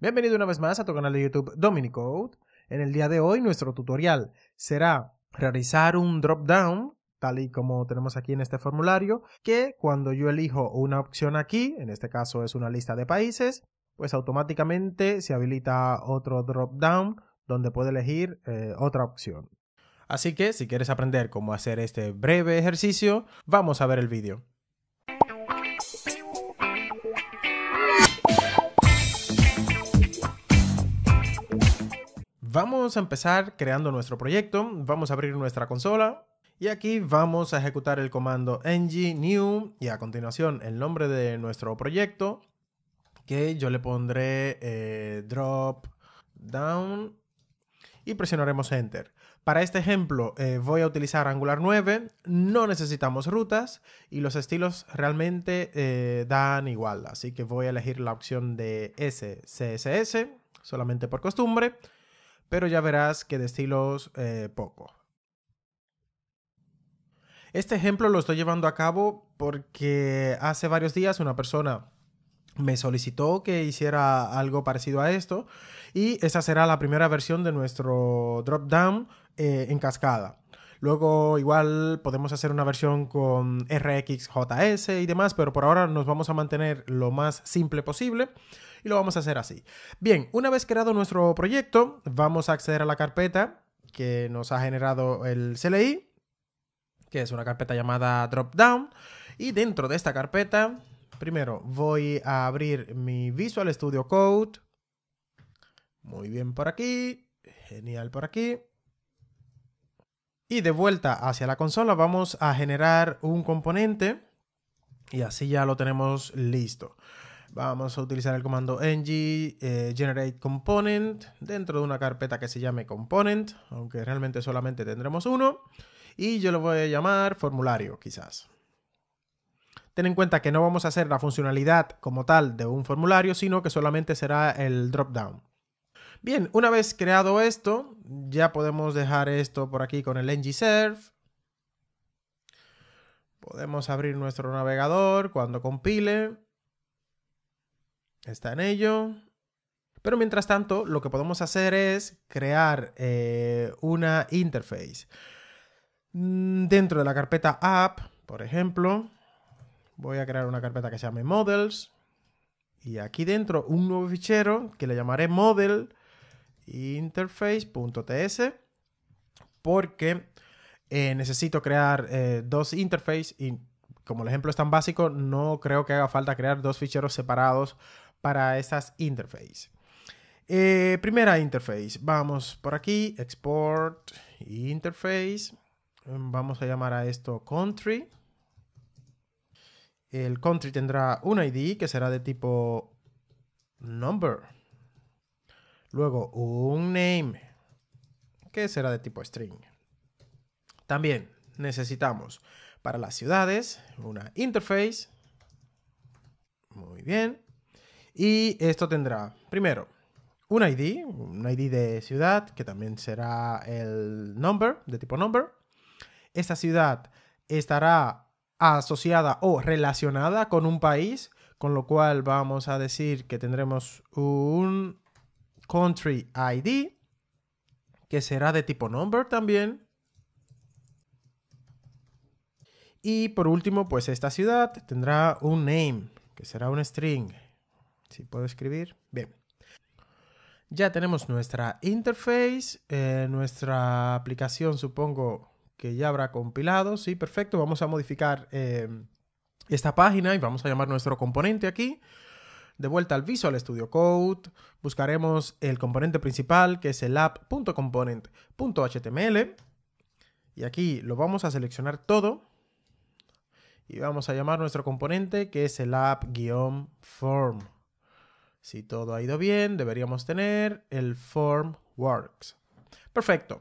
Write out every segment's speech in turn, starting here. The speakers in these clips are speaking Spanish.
Bienvenido una vez más a tu canal de YouTube Dominicode. En el día de hoy nuestro tutorial será realizar un drop down, tal y como tenemos aquí en este formulario, que cuando yo elijo una opción aquí, en este caso es una lista de países, pues automáticamente se habilita otro drop down donde puede elegir eh, otra opción. Así que si quieres aprender cómo hacer este breve ejercicio, vamos a ver el vídeo. Vamos a empezar creando nuestro proyecto, vamos a abrir nuestra consola y aquí vamos a ejecutar el comando ng new y a continuación el nombre de nuestro proyecto que yo le pondré eh, drop down y presionaremos enter. Para este ejemplo eh, voy a utilizar Angular 9, no necesitamos rutas y los estilos realmente eh, dan igual, así que voy a elegir la opción de scss solamente por costumbre pero ya verás que de estilos eh, poco. Este ejemplo lo estoy llevando a cabo porque hace varios días una persona me solicitó que hiciera algo parecido a esto y esa será la primera versión de nuestro drop down eh, en cascada. Luego igual podemos hacer una versión con RxJS y demás, pero por ahora nos vamos a mantener lo más simple posible y lo vamos a hacer así. Bien, una vez creado nuestro proyecto, vamos a acceder a la carpeta que nos ha generado el CLI, que es una carpeta llamada Dropdown. Y dentro de esta carpeta, primero voy a abrir mi Visual Studio Code. Muy bien por aquí, genial por aquí. Y de vuelta hacia la consola vamos a generar un componente y así ya lo tenemos listo. Vamos a utilizar el comando ng eh, generate component dentro de una carpeta que se llame component, aunque realmente solamente tendremos uno. Y yo lo voy a llamar formulario quizás. Ten en cuenta que no vamos a hacer la funcionalidad como tal de un formulario, sino que solamente será el drop down. Bien, una vez creado esto, ya podemos dejar esto por aquí con el ng-serve. Podemos abrir nuestro navegador cuando compile. Está en ello. Pero mientras tanto, lo que podemos hacer es crear eh, una interface. Mm, dentro de la carpeta app, por ejemplo, voy a crear una carpeta que se llame models. Y aquí dentro un nuevo fichero que le llamaré model interface.ts porque eh, necesito crear eh, dos interfaces y como el ejemplo es tan básico, no creo que haga falta crear dos ficheros separados para estas interfaces. Eh, primera interface, vamos por aquí, export interface, em, vamos a llamar a esto country. El country tendrá un ID que será de tipo number Luego, un name, que será de tipo string. También necesitamos para las ciudades una interface. Muy bien. Y esto tendrá, primero, un ID, un ID de ciudad, que también será el number, de tipo number. Esta ciudad estará asociada o relacionada con un país, con lo cual vamos a decir que tendremos un country ID, que será de tipo number también. Y por último, pues esta ciudad tendrá un name, que será un string. Si puedo escribir, bien. Ya tenemos nuestra interface, eh, nuestra aplicación supongo que ya habrá compilado. Sí, perfecto. Vamos a modificar eh, esta página y vamos a llamar nuestro componente aquí de vuelta al Visual Studio Code, buscaremos el componente principal que es el app.component.html y aquí lo vamos a seleccionar todo y vamos a llamar nuestro componente que es el app-form. Si todo ha ido bien, deberíamos tener el form works. Perfecto.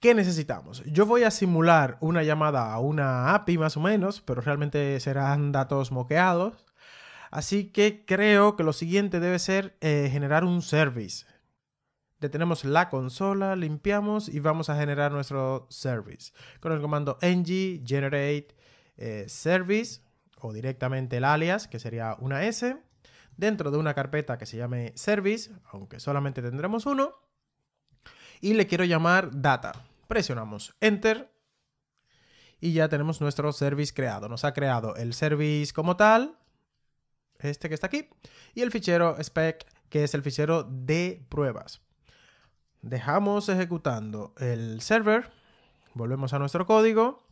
¿Qué necesitamos? Yo voy a simular una llamada a una API más o menos, pero realmente serán datos moqueados. Así que creo que lo siguiente debe ser eh, generar un service. Detenemos la consola, limpiamos y vamos a generar nuestro service. Con el comando ng generate eh, service o directamente el alias, que sería una S, dentro de una carpeta que se llame service, aunque solamente tendremos uno, y le quiero llamar data. Presionamos enter y ya tenemos nuestro service creado. Nos ha creado el service como tal, este que está aquí, y el fichero spec, que es el fichero de pruebas. Dejamos ejecutando el server, volvemos a nuestro código,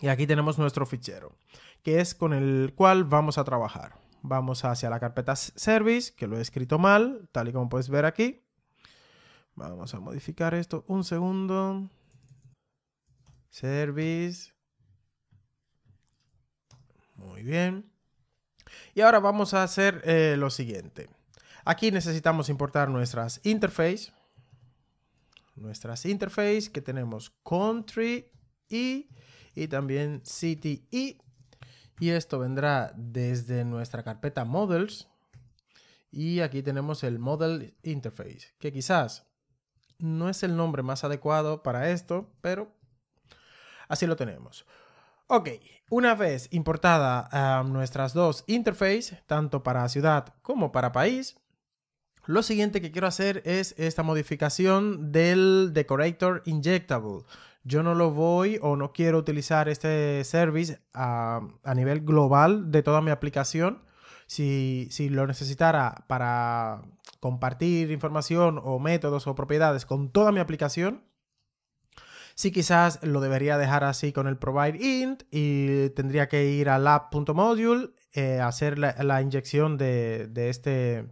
y aquí tenemos nuestro fichero, que es con el cual vamos a trabajar. Vamos hacia la carpeta service, que lo he escrito mal, tal y como puedes ver aquí. Vamos a modificar esto un segundo. Service. Muy bien. Y ahora vamos a hacer eh, lo siguiente. Aquí necesitamos importar nuestras interface. Nuestras interface que tenemos country y, y también city y. Y esto vendrá desde nuestra carpeta models. Y aquí tenemos el model interface, que quizás no es el nombre más adecuado para esto, pero así lo tenemos. Ok, una vez importada um, nuestras dos interfaces, tanto para ciudad como para país, lo siguiente que quiero hacer es esta modificación del Decorator Injectable. Yo no lo voy o no quiero utilizar este service um, a, nivel global de toda mi aplicación. Si, si, lo necesitara para compartir información o métodos o propiedades con toda mi aplicación, sí quizás lo debería dejar así con el provide int y tendría que ir al app.module, eh, hacer la, inyección de, este, de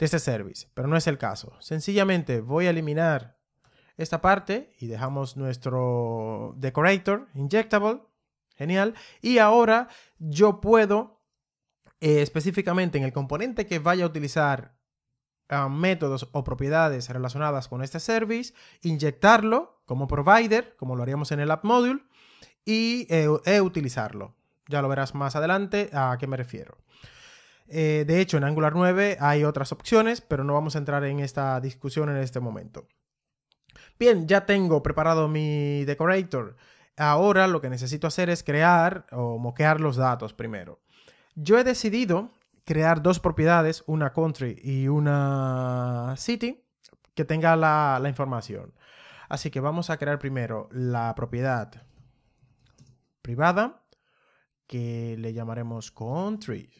este service, pero no es el caso. Sencillamente voy a eliminar esta parte y dejamos nuestro decorator injectable, genial, y ahora yo puedo eh, específicamente en el componente que vaya a utilizar Ah, métodos o propiedades relacionadas con este service, inyectarlo como provider, como lo haríamos en el App Module, y eh, e utilizarlo. Ya lo verás más adelante a qué me refiero. Eh, de hecho, en Angular 9 hay otras opciones, pero no vamos a entrar en esta discusión en este momento. Bien, ya tengo preparado mi decorator. Ahora lo que necesito hacer es crear o moquear los datos primero. Yo he decidido crear dos propiedades, una country y una city, que tenga la, información. Así que vamos a crear primero la propiedad privada, que le llamaremos country,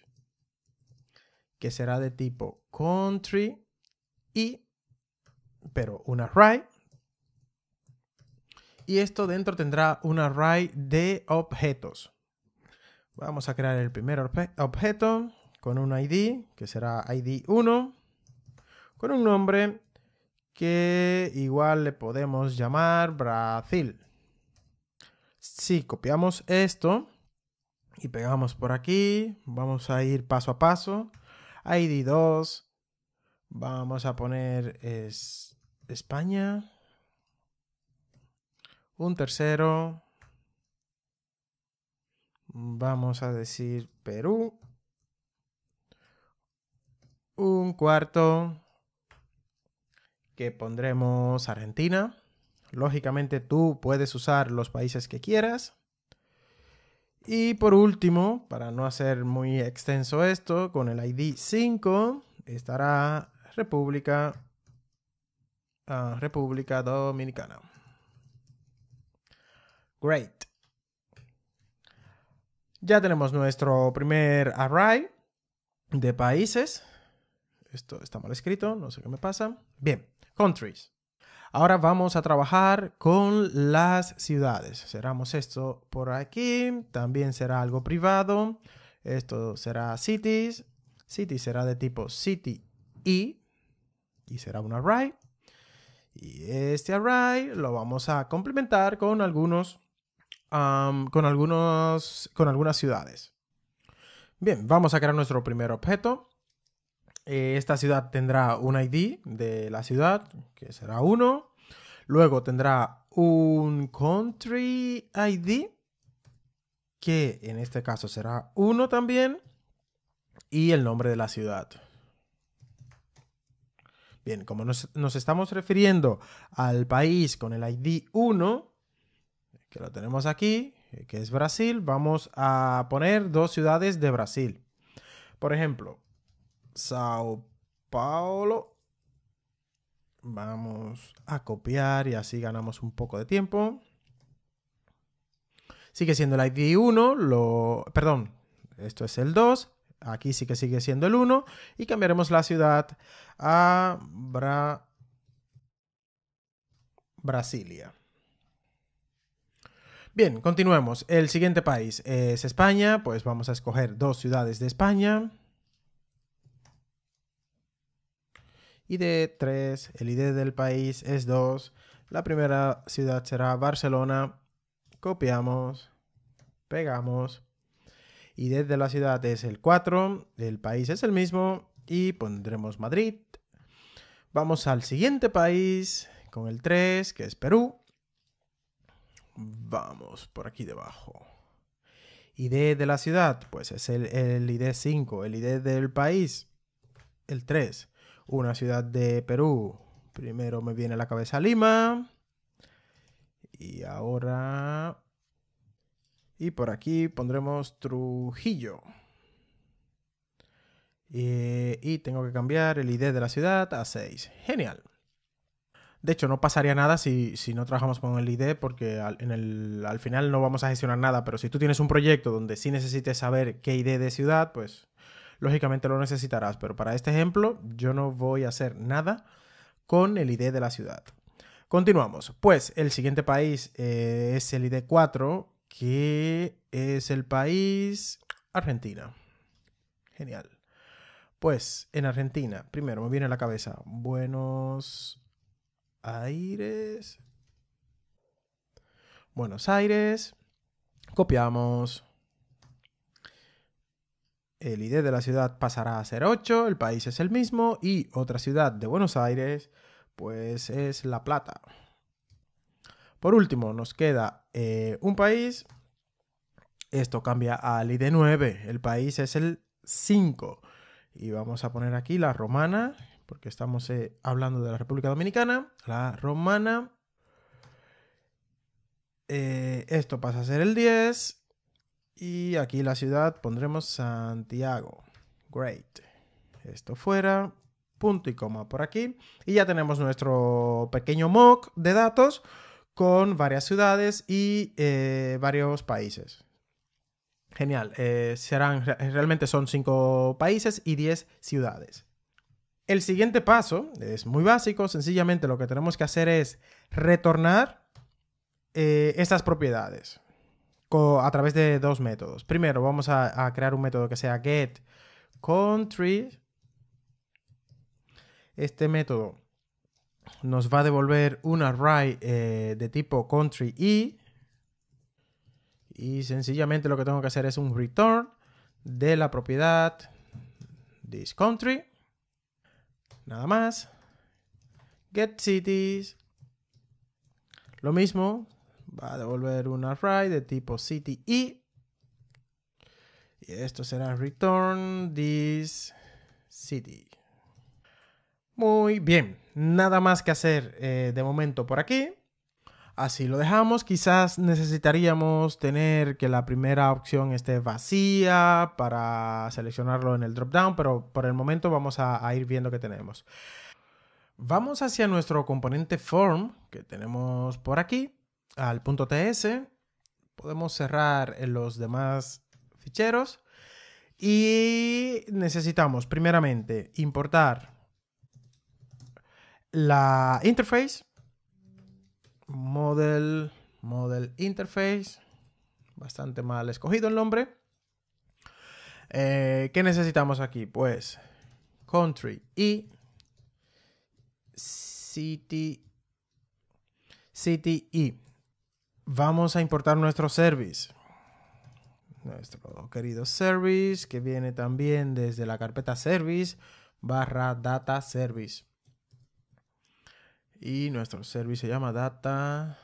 que será de tipo country y, pero un array. Y esto dentro tendrá un array de objetos. Vamos a crear el primer objeto, con un ID, que será ID1, con un nombre que igual le podemos llamar Brasil. Si copiamos esto y pegamos por aquí, vamos a ir paso a paso. ID2, vamos a poner es España, un tercero, vamos a decir Perú, un cuarto que pondremos Argentina. Lógicamente tú puedes usar los países que quieras. Y por último, para no hacer muy extenso esto, con el ID 5 estará República, ah, República Dominicana. Great. Ya tenemos nuestro primer array de países esto está mal escrito, no sé qué me pasa. Bien, countries. Ahora vamos a trabajar con las ciudades. Cerramos esto por aquí. También será algo privado. Esto será cities. City será de tipo city y. Y será un array. Y este array lo vamos a complementar con algunos. con algunos. con algunas ciudades. Bien, vamos a crear nuestro primer objeto. Eh, esta ciudad tendrá un ID de la ciudad, que será uno. Luego tendrá un country ID, que en este caso será uno también. Y el nombre de la ciudad. Bien, como nos, nos estamos refiriendo al país con el ID 1, que lo tenemos aquí, eh, que es Brasil, vamos a poner dos ciudades de Brasil. Por ejemplo, Sao Paulo. Vamos a copiar y así ganamos un poco de tiempo. Sigue siendo el ID 1, lo... perdón, esto es el 2, aquí sí que sigue siendo el 1 y cambiaremos la ciudad a Brasilia. Bien, continuemos. El siguiente país es España, pues vamos a escoger dos ciudades de España. ID 3, el ID del país es 2, la primera ciudad será Barcelona, copiamos, pegamos, ID de la ciudad es el 4, el país es el mismo y pondremos Madrid. Vamos al siguiente país con el 3, que es Perú. Vamos por aquí debajo. ID de la ciudad, pues es el, el ID 5, el ID del país, el 3 una ciudad de Perú. Primero me viene a la cabeza Lima. Y ahora... Y por aquí pondremos Trujillo. Eh, y, tengo que cambiar el ID de la ciudad a 6. Genial. De hecho, no pasaría nada si, no trabajamos con el ID, porque al final no vamos a gestionar nada. Pero si tú tienes un proyecto donde sí necesites saber qué ID de ciudad, pues lógicamente lo necesitarás, pero para este ejemplo yo no voy a hacer nada con el ID de la ciudad. Continuamos. Pues el siguiente país eh, es el ID 4, que es el país Argentina. Genial. Pues en Argentina, primero me viene a la cabeza Buenos Aires. Buenos Aires. Copiamos el ID de la ciudad pasará a ser 8, el país es el mismo y otra ciudad de Buenos Aires, pues es La Plata. Por último, nos queda eh, un país. Esto cambia al ID 9, el país es el 5. Y vamos a poner aquí la romana, porque estamos eh, hablando de la República Dominicana, la romana. Eh, esto pasa a ser el 10 y aquí la ciudad pondremos Santiago. Great. Esto fuera. Punto y coma por aquí. Y ya tenemos nuestro pequeño mock de datos con varias ciudades y eh, varios países. Genial. Eh, serán, realmente son cinco países y diez ciudades. El siguiente paso es muy básico. Sencillamente lo que tenemos que hacer es retornar eh, estas propiedades a través de dos métodos. Primero, vamos a, crear un método que sea getCountry Este método nos va a devolver un array eh, de tipo country y. Y sencillamente lo que tengo que hacer es un return de la propiedad this country. Nada más. Get cities. Lo mismo, va a devolver un array de tipo city y, e. y esto será return this city. Muy bien, nada más que hacer eh, de momento por aquí. Así lo dejamos. Quizás necesitaríamos tener que la primera opción esté vacía para seleccionarlo en el drop-down, pero por el momento vamos a, a ir viendo qué tenemos. Vamos hacia nuestro componente form que tenemos por aquí al punto TS. Podemos cerrar eh, los demás ficheros. Y necesitamos primeramente importar la interface. Model, model interface. Bastante mal escogido el nombre. Eh, ¿Qué necesitamos aquí? Pues country y city, city y vamos a importar nuestro service. Nuestro querido service que viene también desde la carpeta service barra data service. Y nuestro service se llama data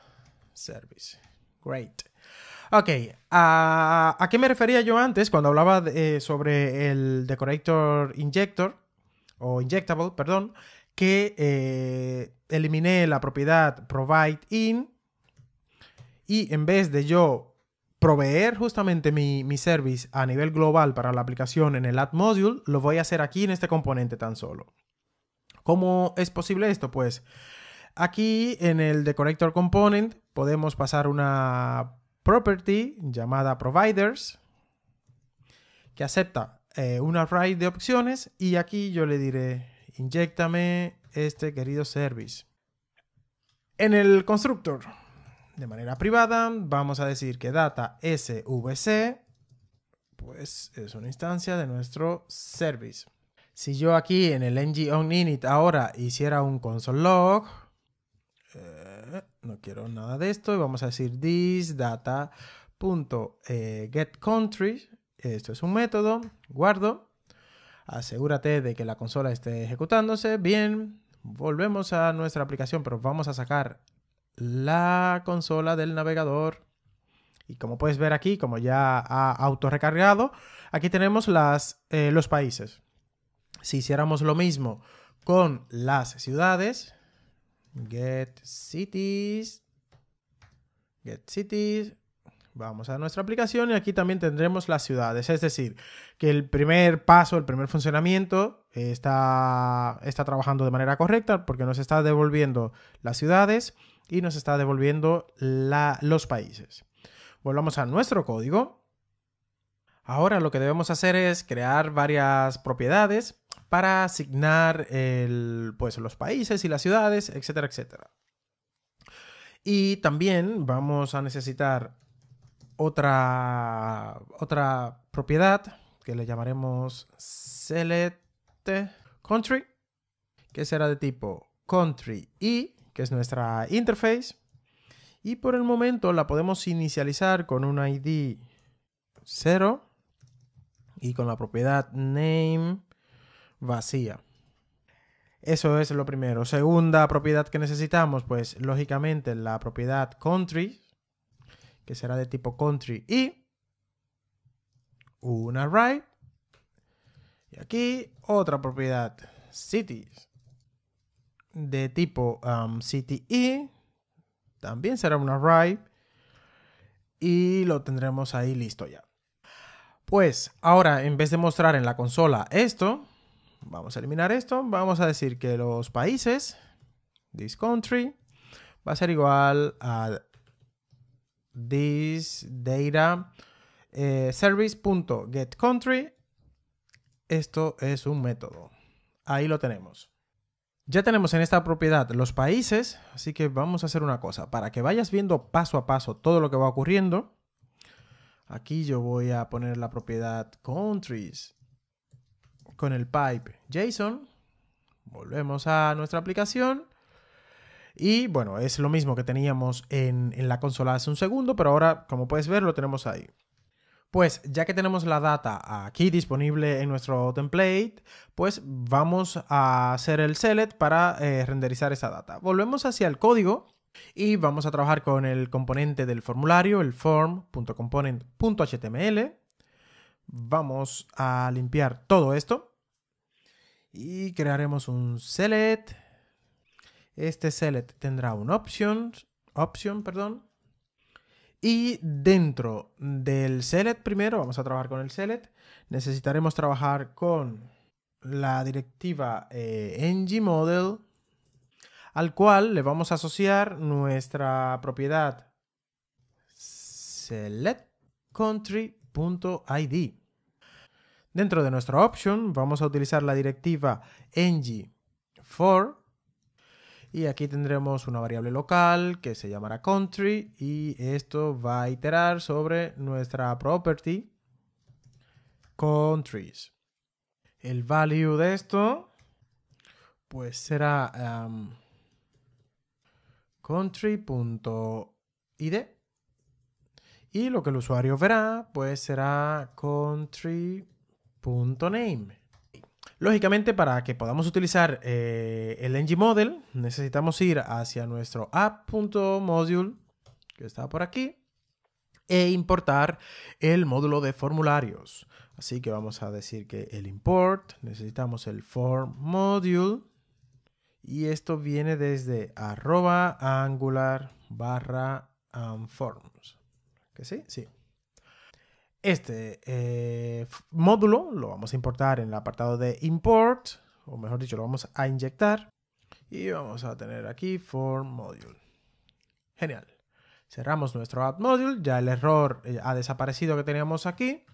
service. Great. Ok, ah, ¿a qué me refería yo antes cuando hablaba eh, sobre el decorator injector o injectable, perdón, que eh, eliminé la propiedad provide in y en vez de yo proveer justamente mi, service a nivel global para la aplicación en el App Module, lo voy a hacer aquí en este componente tan solo. ¿Cómo es posible esto? Pues aquí en el de Connector Component podemos pasar una property llamada Providers que acepta eh, una un array de opciones y aquí yo le diré inyectame este querido service. En el constructor de manera privada, vamos a decir que data svc, pues es una instancia de nuestro service. Si yo aquí en el ng-on-init ahora hiciera un console log, eh, no quiero nada de esto, y vamos a decir this data eh, esto es un método, guardo, asegúrate de que la consola esté ejecutándose, bien, volvemos a nuestra aplicación, pero vamos a sacar la consola del navegador. Y como puedes ver aquí, como ya ha autorrecargado, aquí tenemos las, eh, los países. Si hiciéramos lo mismo con las ciudades, get cities, get cities, Vamos a nuestra aplicación y aquí también tendremos las ciudades. Es decir, que el primer paso, el primer funcionamiento eh, está, está trabajando de manera correcta porque nos está devolviendo las ciudades y nos está devolviendo los países. Volvamos a nuestro código. Ahora lo que debemos hacer es crear varias propiedades para asignar pues, los países y las ciudades, etcétera, etcétera. Y también vamos a necesitar otra, otra propiedad que le llamaremos select country, que será de tipo country y que es nuestra interface. Y por el momento la podemos inicializar con un ID 0 y con la propiedad name vacía. Eso es lo primero. Segunda propiedad que necesitamos, pues lógicamente la propiedad country, que será de tipo country y una array. Y aquí otra propiedad cities de tipo um, CTE, también será un array y lo tendremos ahí listo ya. Pues ahora en vez de mostrar en la consola esto, vamos a eliminar esto, vamos a decir que los países, this country, va a ser igual a this data eh, service.getCountry. Esto es un método. Ahí lo tenemos. Ya tenemos en esta propiedad los países, así que vamos a hacer una cosa. Para que vayas viendo paso a paso todo lo que va ocurriendo, aquí yo voy a poner la propiedad countries con el pipe JSON. Volvemos a nuestra aplicación. Y bueno, es lo mismo que teníamos en, en la consola hace un segundo, pero ahora, como puedes ver, lo tenemos ahí. Pues ya que tenemos la data aquí disponible en nuestro template, pues vamos a hacer el select para eh, renderizar esa data. Volvemos hacia el código y vamos a trabajar con el componente del formulario, el form.component.html. Vamos a limpiar todo esto y crearemos un select. Este select tendrá un option, option, perdón, y dentro del select primero, vamos a trabajar con el select, necesitaremos trabajar con la directiva eh, ngModel, al cual le vamos a asociar nuestra propiedad selectCountry.id. Dentro de nuestra option vamos a utilizar la directiva ngFor y aquí tendremos una variable local que se llamará country y esto va a iterar sobre nuestra property countries. El value de esto pues será country.id y lo que el usuario verá pues será country.name Lógicamente, para que podamos utilizar eh, el ng-model, necesitamos ir hacia nuestro app.module, que está por aquí, e importar el módulo de formularios. Así que vamos a decir que el import, necesitamos el form module, y esto viene desde arroba angular barra forms. ¿Que sí? Sí. Este eh, módulo lo vamos a importar en el apartado de import, o mejor dicho, lo vamos a inyectar. Y vamos a tener aquí form module. Genial. Cerramos nuestro app module, ya el error eh, ha desaparecido que teníamos aquí.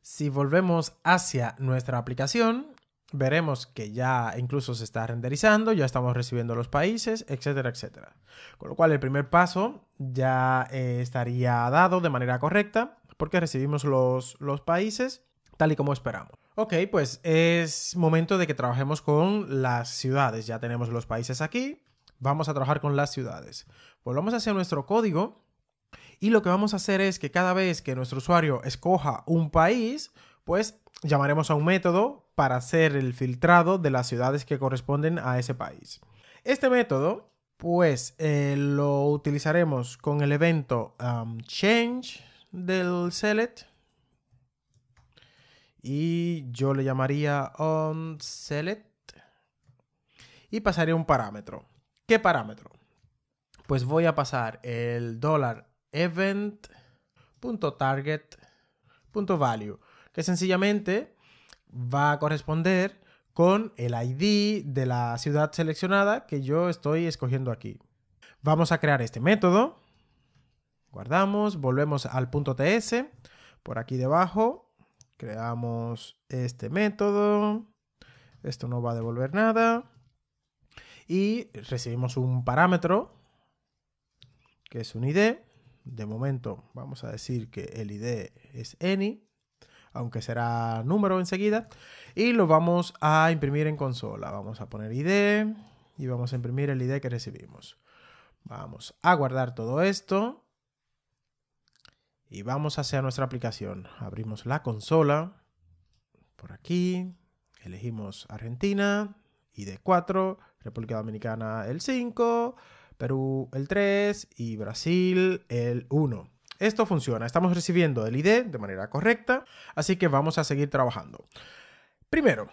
Si volvemos hacia nuestra aplicación, veremos que ya incluso se está renderizando, ya estamos recibiendo los países, etcétera, etcétera. Con lo cual el primer paso ya eh, estaría dado de manera correcta porque recibimos los, países tal y como esperamos. Ok, pues es momento de que trabajemos con las ciudades. Ya tenemos los países aquí. Vamos a trabajar con las ciudades. Volvamos hacia nuestro código y lo que vamos a hacer es que cada vez que nuestro usuario escoja un país, pues llamaremos a un método para hacer el filtrado de las ciudades que corresponden a ese país. Este método, pues eh, lo utilizaremos con el evento um, change del select. Y yo le llamaría on select. Y pasaría un parámetro. ¿Qué parámetro? Pues voy a pasar el dólar event.target.value, que sencillamente va a corresponder con el ID de la ciudad seleccionada que yo estoy escogiendo aquí. Vamos a crear este método Guardamos, volvemos al punto TS. Por aquí debajo, creamos este método. Esto no va a devolver nada. Y recibimos un parámetro, que es un ID. De momento vamos a decir que el ID es any, aunque será número enseguida. Y lo vamos a imprimir en consola. Vamos a poner ID y vamos a imprimir el ID que recibimos. Vamos a guardar todo esto y vamos hacia nuestra aplicación. Abrimos la consola por aquí, elegimos Argentina, ID4, República Dominicana el 5, Perú el 3 y Brasil el 1. Esto funciona, estamos recibiendo el ID de manera correcta, así que vamos a seguir trabajando. Primero,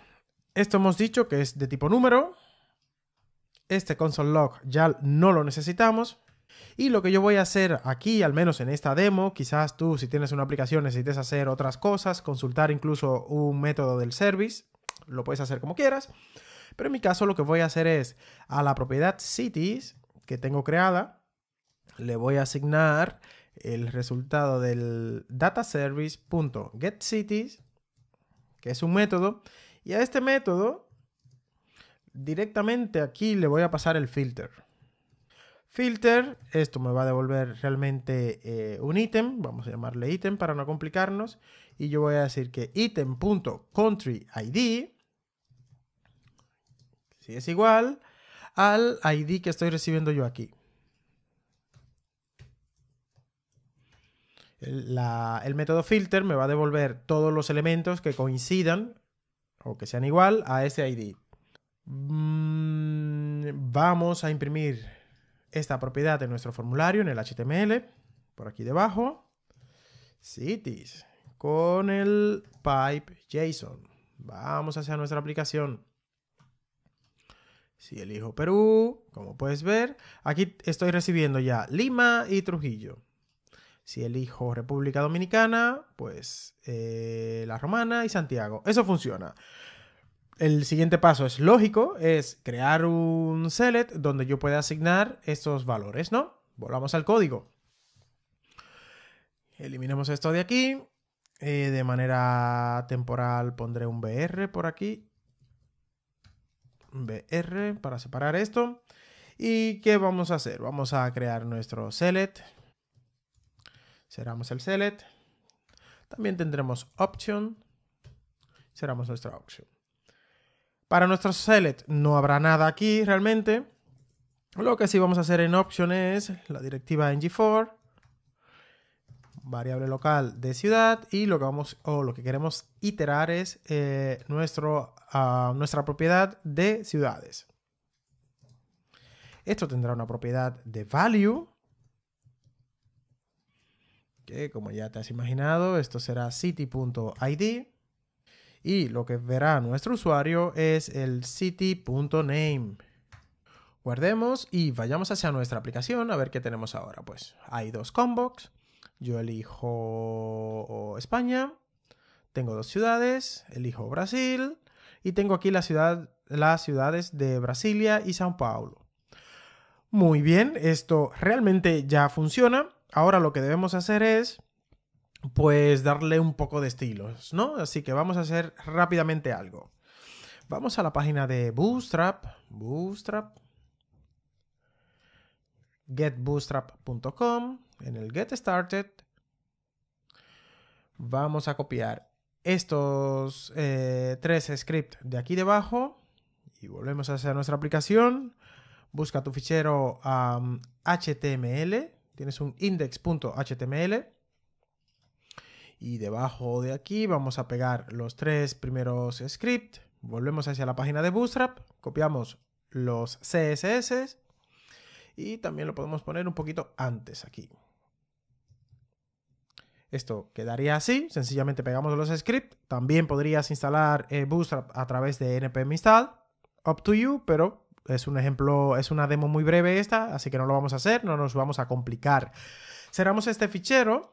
esto hemos dicho que es de tipo número. Este console log ya no lo necesitamos, y lo que yo voy a hacer aquí, al menos en esta demo, quizás tú si tienes una aplicación necesites hacer otras cosas, consultar incluso un método del service, lo puedes hacer como quieras. Pero en mi caso lo que voy a hacer es a la propiedad cities que tengo creada, le voy a asignar el resultado del dataservice.getCities, que es un método, y a este método directamente aquí le voy a pasar el filter filter. Esto me va a devolver realmente eh, un ítem, vamos a llamarle ítem para no complicarnos. Y yo voy a decir que ítem.countryId si es igual al ID que estoy recibiendo yo aquí. el método filter me va a devolver todos los elementos que coincidan o que sean igual a ese ID. Mm, vamos a imprimir esta propiedad de nuestro formulario, en el HTML, por aquí debajo, cities, con el pipe JSON. Vamos hacia nuestra aplicación. Si elijo Perú, como puedes ver, aquí estoy recibiendo ya Lima y Trujillo. Si elijo República Dominicana, pues eh, La Romana y Santiago. Eso funciona el siguiente paso es lógico, es crear un select donde yo pueda asignar estos valores, ¿no? Volvamos al código. Eliminemos esto de aquí. Eh, de manera temporal pondré un BR por aquí. BR para separar esto. ¿Y qué vamos a hacer? Vamos a crear nuestro select. Cerramos el select. También tendremos option. Cerramos nuestra OPTION. Para nuestro select no habrá nada aquí realmente. Lo que sí vamos a hacer en option es la directiva ng 4 variable local de ciudad y lo que vamos o lo que queremos iterar es eh, nuestro, ah, nuestra propiedad de ciudades. Esto tendrá una propiedad de value que como ya te has imaginado esto será city.id y lo que verá nuestro usuario es el city.name. Guardemos y vayamos hacia nuestra aplicación a ver qué tenemos ahora. Pues hay dos combox. Yo elijo España. Tengo dos ciudades. Elijo Brasil. Y tengo aquí las ciudades de Brasilia y Sao Paulo. Muy bien, esto realmente ya funciona. Ahora lo que debemos hacer es pues darle un poco de estilos, ¿no? Así que vamos a hacer rápidamente algo. Vamos a la página de Bootstrap, Bootstrap, getbootstrap.com, en el Get Started, vamos a copiar estos eh, tres scripts de aquí debajo y volvemos a hacer nuestra aplicación. Busca tu fichero HTML, tienes un index.html y debajo de aquí vamos a pegar los tres primeros scripts. Volvemos hacia la página de Bootstrap, copiamos los CSS y también lo podemos poner un poquito antes aquí. Esto quedaría así, sencillamente pegamos los scripts. También podrías instalar eh, Bootstrap a través de npm install, up to you, pero es un ejemplo, es una demo muy breve esta, así que no lo vamos a hacer, no nos vamos a complicar. Cerramos este fichero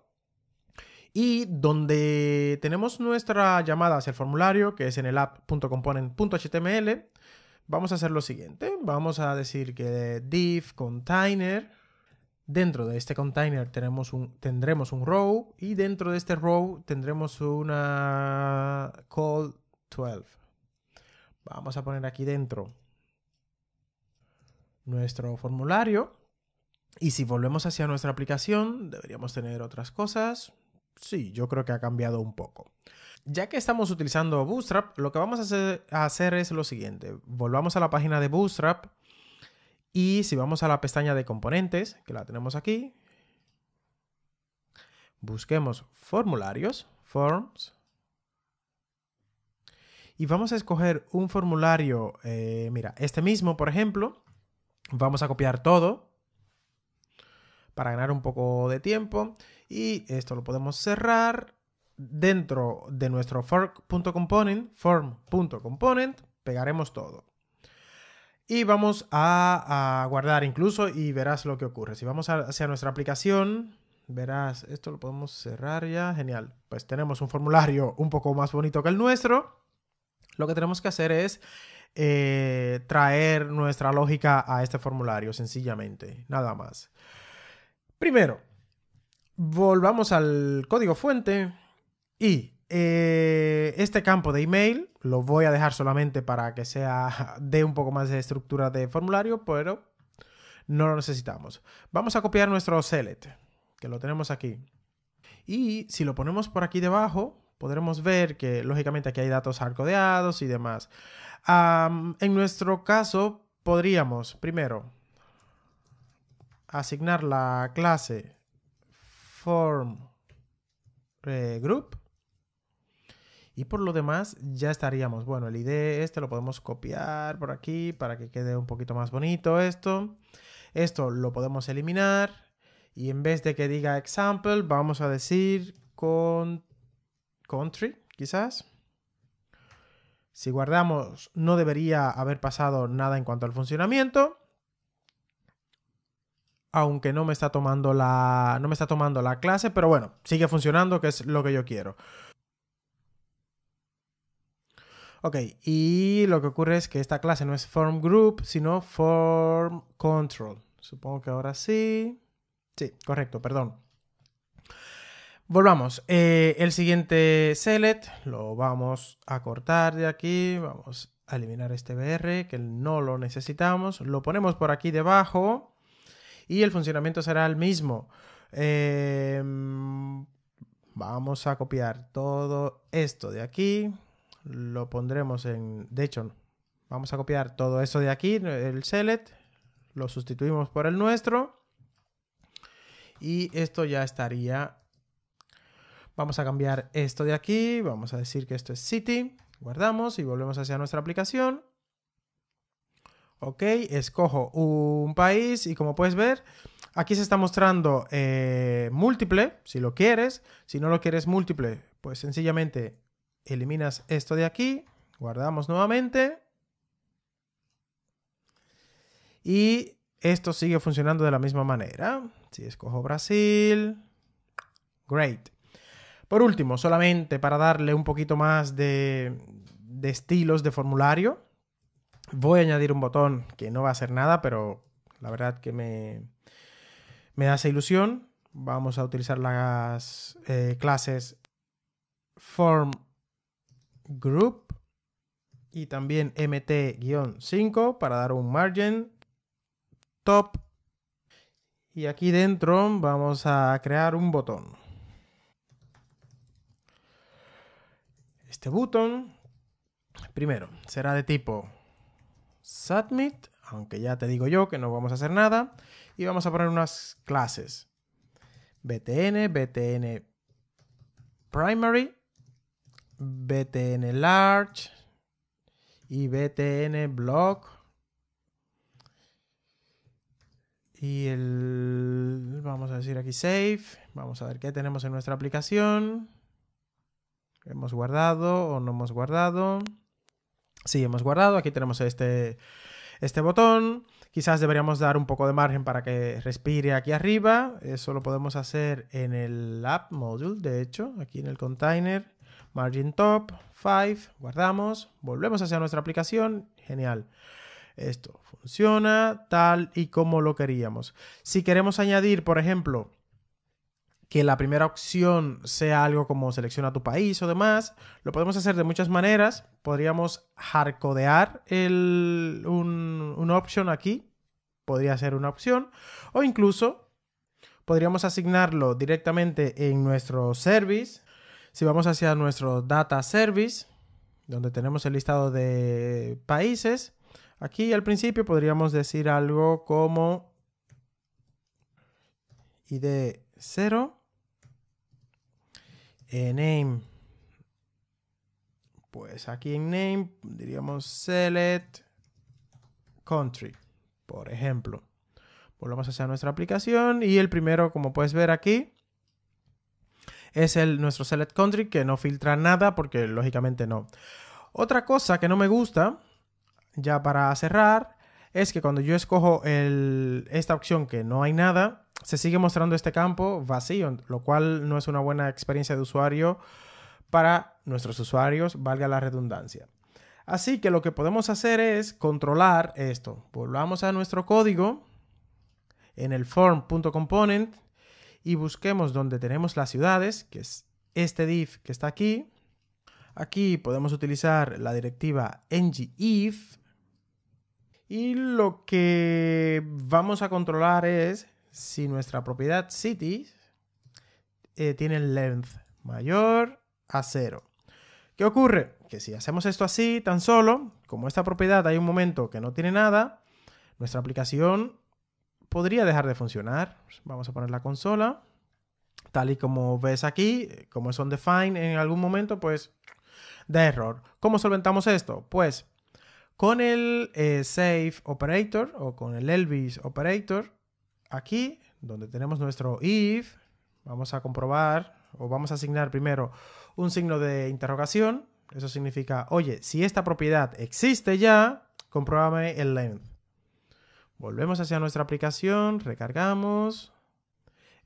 y donde tenemos nuestra llamada hacia el formulario, que es en el app.component.html, vamos a hacer lo siguiente. Vamos a decir que div container. Dentro de este container tenemos tendremos un row y dentro de este row tendremos una call 12. Vamos a poner aquí dentro nuestro formulario. Y si volvemos hacia nuestra aplicación, deberíamos tener otras cosas. Sí, yo creo que ha cambiado un poco. Ya que estamos utilizando Bootstrap, lo que vamos a hacer, es lo siguiente. Volvamos a la página de Bootstrap y si vamos a la pestaña de componentes, que la tenemos aquí, busquemos formularios, forms, y vamos a escoger un formulario, eh, mira, este mismo, por ejemplo, vamos a copiar todo para ganar un poco de tiempo y esto lo podemos cerrar dentro de nuestro fork.component, form.component, pegaremos todo. Y vamos a, guardar incluso y verás lo que ocurre. Si vamos hacia nuestra aplicación, verás, esto lo podemos cerrar ya, genial. Pues tenemos un formulario un poco más bonito que el nuestro. Lo que tenemos que hacer es eh, traer nuestra lógica a este formulario, sencillamente, nada más. Primero, volvamos al código fuente y eh, este campo de email lo voy a dejar solamente para que sea de un poco más de estructura de formulario, pero no lo necesitamos. Vamos a copiar nuestro select, que lo tenemos aquí. Y si lo ponemos por aquí debajo, podremos ver que lógicamente aquí hay datos arcodeados y demás. en nuestro caso, podríamos primero asignar la clase Form eh, Group. Y por lo demás ya estaríamos. Bueno, el ID e, este lo podemos copiar por aquí para que quede un poquito más bonito esto. Esto lo podemos eliminar. Y en vez de que diga example, vamos a decir con country, quizás. Si guardamos, no debería haber pasado nada en cuanto al funcionamiento aunque no me está tomando la no me está tomando la clase, pero bueno, sigue funcionando que es lo que yo quiero. Ok, y lo que ocurre es que esta clase no es form group, sino form control. Supongo que ahora sí. Sí, correcto, perdón. Volvamos. Eh, el siguiente select lo vamos a cortar de aquí. Vamos a eliminar este br que no lo necesitamos. Lo ponemos por aquí debajo y el funcionamiento será el mismo. Em, vamos a copiar todo esto de aquí. Lo pondremos en... De hecho, vamos a copiar todo esto de aquí, el select. Lo sustituimos por el nuestro. Y esto ya estaría... Vamos a cambiar esto de aquí. Vamos a decir que esto es City. Guardamos y volvemos hacia nuestra aplicación. Ok, escojo un país y como puedes ver, aquí se está mostrando eh, múltiple, si lo quieres. Si no lo quieres múltiple, pues sencillamente eliminas esto de aquí, guardamos nuevamente. Y esto sigue funcionando de la misma manera. Si escojo Brasil, great. Por último, solamente para darle un poquito más de estilos de formulario, Voy a añadir un botón que no va a hacer nada, pero la verdad que me, me esa ilusión. Vamos a utilizar las eh, clases form group y también mt-5 para dar un margin. top. Y aquí dentro vamos a crear un botón. Este botón, primero, será de tipo submit, aunque ya te digo yo que no vamos a hacer nada, y vamos a poner unas clases. btn, btn primary, btn large y btn block. Y el, vamos a decir aquí save. Vamos a ver qué tenemos en nuestra aplicación. ¿Hemos guardado o no hemos guardado? Sí, hemos guardado. Aquí tenemos este, este botón. Quizás deberíamos dar un poco de margen para que respire aquí arriba. Eso lo podemos hacer en el app module, de hecho, aquí en el container. Margin top, 5, guardamos, volvemos hacia nuestra aplicación. Genial. Esto funciona tal y como lo queríamos. Si queremos añadir, por ejemplo, que la primera opción sea algo como selecciona tu país o demás. Lo podemos hacer de muchas maneras. Podríamos hardcodear el, un, un option aquí. Podría ser una opción. O incluso podríamos asignarlo directamente en nuestro service. Si vamos hacia nuestro data service, donde tenemos el listado de países, aquí al principio podríamos decir algo como ID 0 eh, name. Pues aquí en name diríamos select country, por ejemplo. Volvamos hacia nuestra aplicación y el primero, como puedes ver aquí, es el, nuestro select country que no filtra nada porque lógicamente no. Otra cosa que no me gusta, ya para cerrar, es que cuando yo escojo esta opción que no hay nada, se sigue mostrando este campo vacío, lo cual no es una buena experiencia de usuario para nuestros usuarios, valga la redundancia. Así que lo que podemos hacer es controlar esto. Volvamos a nuestro código en el form.component y busquemos donde tenemos las ciudades, que es este div que está aquí. Aquí podemos utilizar la directiva ngif y lo que vamos a controlar es si nuestra propiedad cities eh, tiene length mayor a 0. ¿Qué ocurre? Que si hacemos esto así, tan solo, como esta propiedad hay un momento que no tiene nada, nuestra aplicación podría dejar de funcionar. Vamos a poner la consola. Tal y como ves aquí, como es undefined en algún momento, pues da error. ¿Cómo solventamos esto? Pues con el eh, safe operator o con el Elvis operator, aquí, donde tenemos nuestro if, vamos a comprobar o vamos a asignar primero un signo de interrogación. Eso significa, oye, si esta propiedad existe ya, compruébame el length. Volvemos hacia nuestra aplicación, recargamos.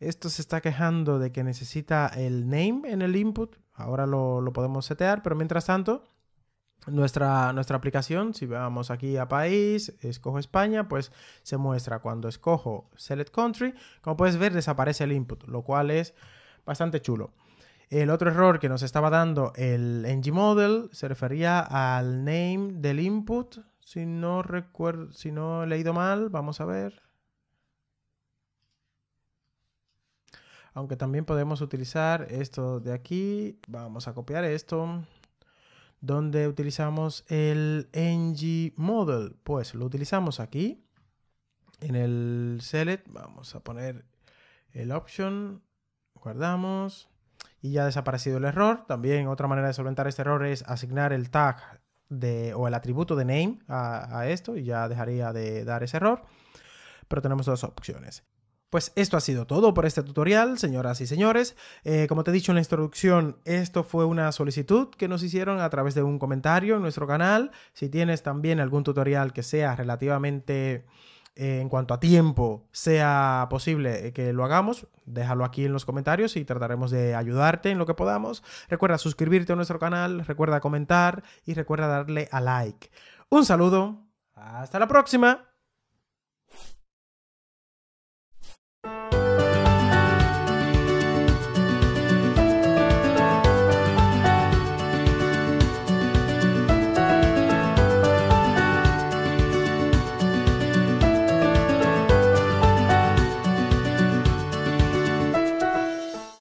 Esto se está quejando de que necesita el name en el input. Ahora lo podemos setear, pero mientras tanto nuestra, nuestra aplicación, si vamos aquí a país, escojo España, pues se muestra cuando escojo Select Country. Como puedes ver, desaparece el input, lo cual es bastante chulo. El otro error que nos estaba dando el model se refería al name del input. Si no recuerdo, si no he leído mal, vamos a ver. Aunque también podemos utilizar esto de aquí. Vamos a copiar esto. ¿Dónde utilizamos el ng model. Pues lo utilizamos aquí en el select. Vamos a poner el option, guardamos y ya ha desaparecido el error. También otra manera de solventar este error es asignar el tag de, o el atributo de name a, a esto y ya dejaría de dar ese error. Pero tenemos dos opciones. Pues esto ha sido todo por este tutorial, señoras y señores. Eh, como te he dicho en la introducción, esto fue una solicitud que nos hicieron a través de un comentario en nuestro canal. Si tienes también algún tutorial que sea relativamente eh, en cuanto a tiempo sea posible eh, que lo hagamos, déjalo aquí en los comentarios y trataremos de ayudarte en lo que podamos. Recuerda suscribirte a nuestro canal, recuerda comentar y recuerda darle a like. Un saludo, hasta la próxima.